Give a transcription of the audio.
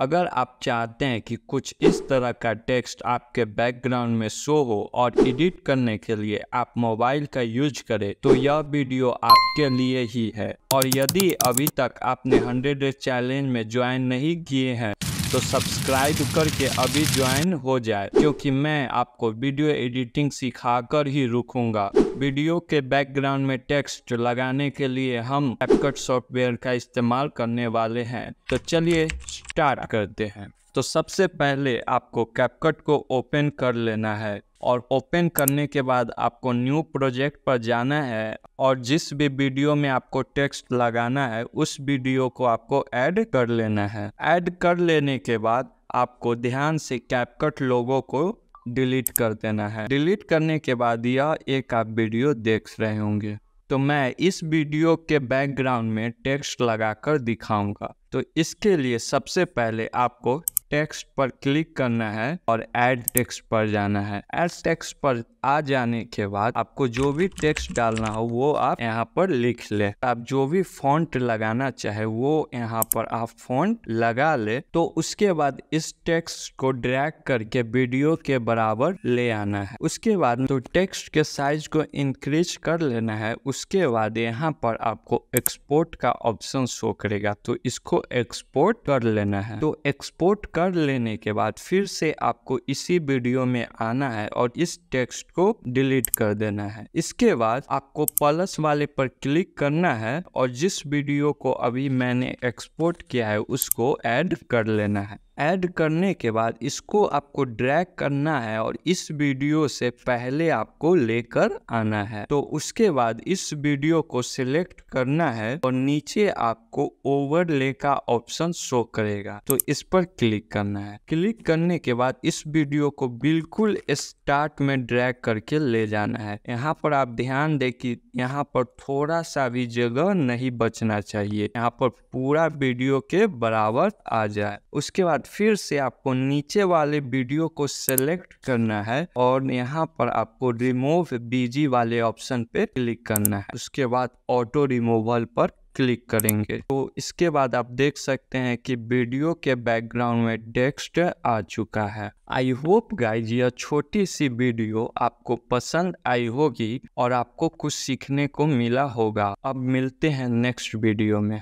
अगर आप चाहते हैं कि कुछ इस तरह का टेक्स्ट आपके बैकग्राउंड में शो हो और एडिट करने के लिए आप मोबाइल का यूज करें तो यह वीडियो आपके लिए ही है और यदि अभी तक आपने 100 डे चैलेंज में ज्वाइन नहीं किए हैं तो सब्सक्राइब करके अभी ज्वाइन हो जाए क्योंकि मैं आपको वीडियो एडिटिंग सिखा कर ही रुकूंगा वीडियो के बैकग्राउंड में टेक्स्ट लगाने के लिए हम एपकट सॉफ्टवेयर का इस्तेमाल करने वाले हैं तो चलिए स्टार्ट करते हैं तो सबसे पहले आपको कैपकट को ओपन कर लेना है और ओपन करने के बाद आपको न्यू प्रोजेक्ट पर जाना है और जिस भी वीडियो में आपको टेक्स्ट लगाना है उस वीडियो को आपको ऐड कर लेना है ऐड कर लेने के बाद आपको ध्यान से कैपकट लोगों को डिलीट कर देना है डिलीट करने के बाद यह एक आप वीडियो देख रहे होंगे तो मैं इस वीडियो के बैकग्राउंड में टेक्स्ट लगाकर दिखाऊंगा तो इसके लिए सबसे पहले आपको टेक्स्ट पर क्लिक करना है और ऐड टेक्स्ट पर जाना है ऐड टेक्स्ट पर आ जाने के बाद आपको जो भी टेक्स्ट डालना हो वो आप यहाँ पर लिख ले आप जो भी फॉन्ट लगाना चाहे वो यहाँ पर आप फॉन्ट लगा ले तो उसके बाद इस टेक्स्ट को ड्रैग करके वीडियो के बराबर ले आना है उसके बाद तो टेक्स्ट के साइज को इंक्रीज कर लेना है उसके बाद यहाँ पर आपको एक्सपोर्ट का ऑप्शन शो करेगा तो इसको एक्सपोर्ट कर लेना है तो एक्सपोर्ट कर लेने के बाद फिर से आपको इसी वीडियो में आना है और इस टेक्स्ट को डिलीट कर देना है इसके बाद आपको प्लस वाले पर क्लिक करना है और जिस वीडियो को अभी मैंने एक्सपोर्ट किया है उसको ऐड कर लेना है ऐड करने के बाद इसको आपको ड्रैग करना है और इस वीडियो से पहले आपको लेकर आना है तो उसके बाद इस वीडियो को सिलेक्ट करना है और नीचे आपको ओवरले का ऑप्शन शो करेगा तो इस पर क्लिक करना है क्लिक करने के बाद इस वीडियो को बिल्कुल स्टार्ट में ड्रैग करके ले जाना है यहाँ पर आप ध्यान दे कि यहाँ पर थोड़ा सा भी जगह नहीं बचना चाहिए यहाँ पर पूरा वीडियो के बराबर आ जाए उसके बाद फिर से आपको नीचे वाले वीडियो को सेलेक्ट करना है और यहाँ पर आपको रिमूव बीजी वाले ऑप्शन पे क्लिक करना है उसके बाद ऑटो रिमूवल पर क्लिक करेंगे तो इसके बाद आप देख सकते हैं कि वीडियो के बैकग्राउंड में टेक्स्ट आ चुका है आई होप गाइज यह छोटी सी वीडियो आपको पसंद आई होगी और आपको कुछ सीखने को मिला होगा अब मिलते हैं नेक्स्ट वीडियो में